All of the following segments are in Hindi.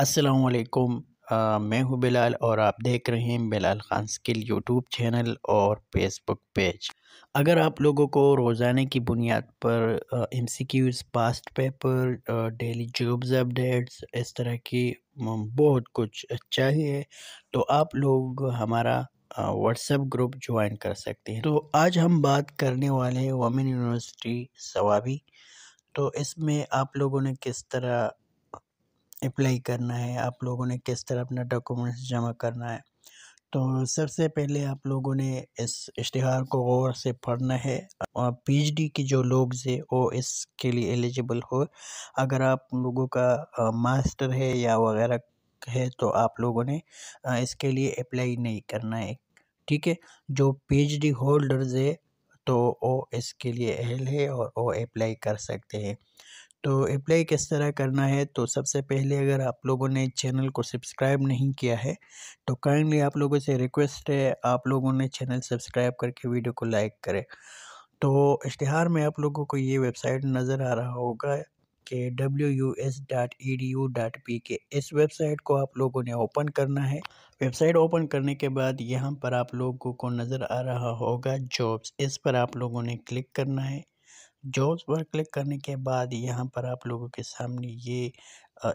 असलकुम मैं हूँ बिलाल और आप देख रहे हैं Bilal Khan skill YouTube channel और फेसबुक पेज अगर आप लोगों को रोज़ाना की बुनियाद पर M C Qs past paper daily jobs updates इस तरह की बहुत कुछ चाहिए तो आप लोग हमारा व्हाट्सएप ग्रुप ज्वाइन कर सकते हैं तो आज हम बात करने वाले हैं वमेन यूनिवर्सिटी सवाबी तो इसमें आप लोगों ने किस तरह अप्लाई करना है आप लोगों ने किस तरह अपना डॉक्यूमेंट्स जमा करना है तो सबसे पहले आप लोगों ने इस इश्तहार को गौर से पढ़ना है और पीएचडी के जो लोग हैं वो इसके लिए एलिजिबल हो अगर आप लोगों का मास्टर है या वगैरह है तो आप लोगों ने इसके लिए अप्लाई नहीं करना है ठीक है जो पीएचडी होल्डर्स है तो वो इसके लिए अहल है और वो अप्लाई कर सकते हैं तो अप्लाई किस तरह करना है तो सबसे पहले अगर आप लोगों ने चैनल को सब्सक्राइब नहीं किया है तो काइंडली आप लोगों से रिक्वेस्ट है आप लोगों ने चैनल सब्सक्राइब करके वीडियो को लाइक करें तो इश्तहार में आप लोगों को ये वेबसाइट नज़र आ रहा होगा कि W U S dot E D U P K इस वेबसाइट को आप लोगों ने ओपन करना है वेबसाइट ओपन करने के बाद यहाँ पर आप लोगों को नज़र आ रहा होगा जॉब्स इस पर आप लोगों ने क्लिक करना है जॉब्स पर क्लिक करने के बाद यहाँ पर आप लोगों के सामने ये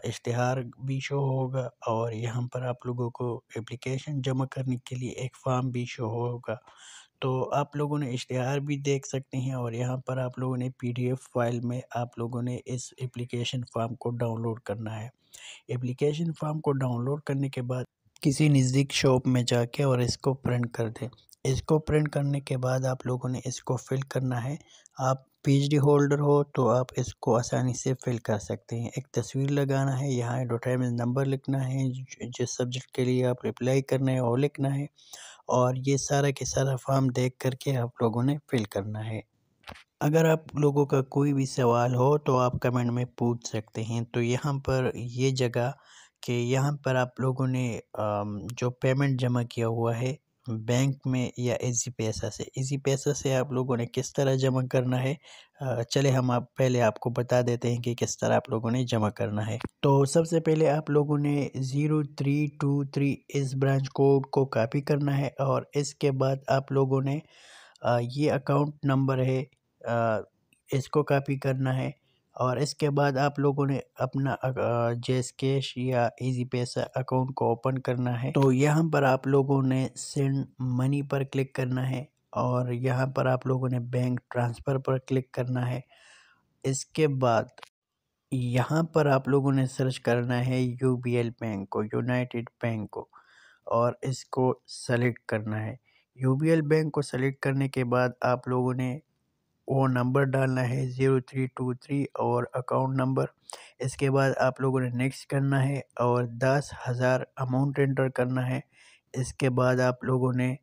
इश्तहार भी शो होगा और यहाँ पर आप लोगों को एप्लीकेशन जमा करने के लिए एक फॉर्म भी शो होगा तो आप लोगों ने इश्तहार भी देख सकते हैं और यहाँ पर आप लोगों ने पीडीएफ फाइल में आप लोगों ने इस एप्लीकेशन फॉर्म को डाउनलोड करना है एप्लीकेशन फॉर्म को डाउनलोड करने के बाद किसी नज़दीक शॉप में जाके और इसको प्रिंट कर दें इसको प्रिंट करने के बाद आप लोगों ने इसको फिल करना है आप पी होल्डर हो तो आप इसको आसानी से फिल कर सकते हैं एक तस्वीर लगाना है यहाँ एडवर्टाइजमेंट नंबर लिखना है जिस सब्जेक्ट के लिए आप रिप्लाई करना है वो लिखना है और ये सारा के सारा फॉर्म देख करके आप लोगों ने फिल करना है अगर आप लोगों का कोई भी सवाल हो तो आप कमेंट में पूछ सकते हैं तो यहाँ पर ये जगह कि यहाँ पर आप लोगों ने जो पेमेंट जमा किया हुआ है बैंक में या इजी पैसा से इजी पैसा से आप लोगों ने किस तरह जमा करना है चले हम आप पहले आपको बता देते हैं कि किस तरह आप लोगों ने जमा करना है तो सबसे पहले आप लोगों ने ज़ीरो थ्री टू थ्री इस ब्रांच कोड को कॉपी करना है और इसके बाद आप लोगों ने ये अकाउंट नंबर है इसको कॉपी करना है और इसके बाद आप लोगों ने अपना जेस कैश या इजी पैसा अकाउंट को ओपन करना है तो यहाँ पर आप लोगों ने सेंड मनी पर क्लिक करना है और यहाँ पर आप लोगों ने बैंक ट्रांसफ़र पर क्लिक करना है इसके बाद यहाँ पर आप लोगों ने सर्च करना है यू बी एल बैंक को यूनाइटेड बैंक को और इसको सेलेक्ट करना है यू बी एल बैंक को सेलेक्ट करने के बाद आप लोगों ने वो नंबर डालना है ज़ीरो थ्री टू थ्री और अकाउंट नंबर इसके बाद आप लोगों ने नेक्स्ट करना है और दस हज़ार अमाउंट एंटर करना है इसके बाद आप लोगों ने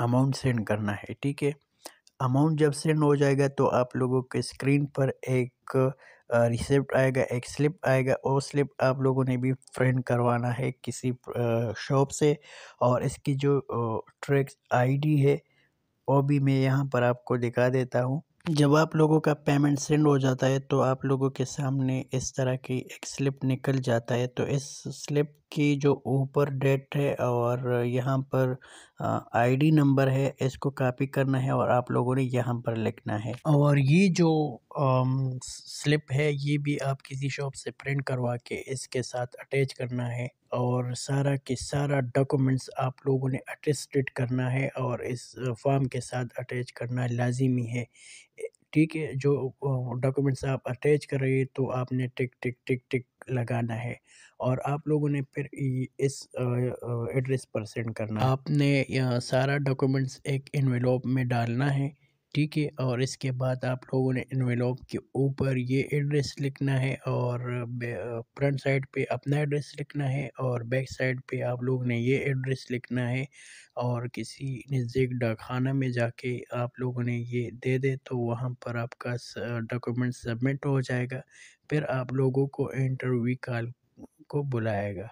अमाउंट सेंड करना है ठीक है अमाउंट जब सेंड हो जाएगा तो आप लोगों के स्क्रीन पर एक रिसिप्ट आएगा एक स्लिप आएगा और स्लिप आप लोगों ने भी फ्रेंड करवाना है किसी शॉप से और इसकी जो ट्रैक आईडी है वो भी मैं यहाँ पर आपको दिखा देता हूँ जब आप लोगों का पेमेंट सेंड हो जाता है तो आप लोगों के सामने इस तरह की एक स्लिप निकल जाता है तो इस स्लिप की जो ऊपर डेट है और यहाँ पर आईडी नंबर है इसको कॉपी करना है और आप लोगों ने यहाँ पर लिखना है और ये जो स्लिप है ये भी आप किसी शॉप से प्रिंट करवा के इसके साथ अटैच करना है और सारा के सारा डॉक्यूमेंट्स आप लोगों ने अटेस्टेड करना है और इस फॉर्म के साथ अटैच करना लाजमी है ठीक है जो डॉक्यूमेंट्स आप अटैच कर रहे हैं तो आपने टिक टिक टिक टिक लगाना है और आप लोगों ने फिर इस एड्रेस पर सेंड करना आपने सारा डॉक्यूमेंट्स एक इन्वेलोप में डालना है ठीक है और इसके बाद आप लोगों ने इनवेलोप के ऊपर ये एड्रेस लिखना है और फ्रंट साइड पे अपना एड्रेस लिखना है और बैक साइड पे आप लोग ने ये एड्रेस लिखना है और किसी नज़दीक डाकखाना में जाके आप लोगों ने ये दे दे तो वहाँ पर आपका डॉक्यूमेंट सबमिट हो जाएगा फिर आप लोगों को इंटरव्यू कॉल को बुलाएगा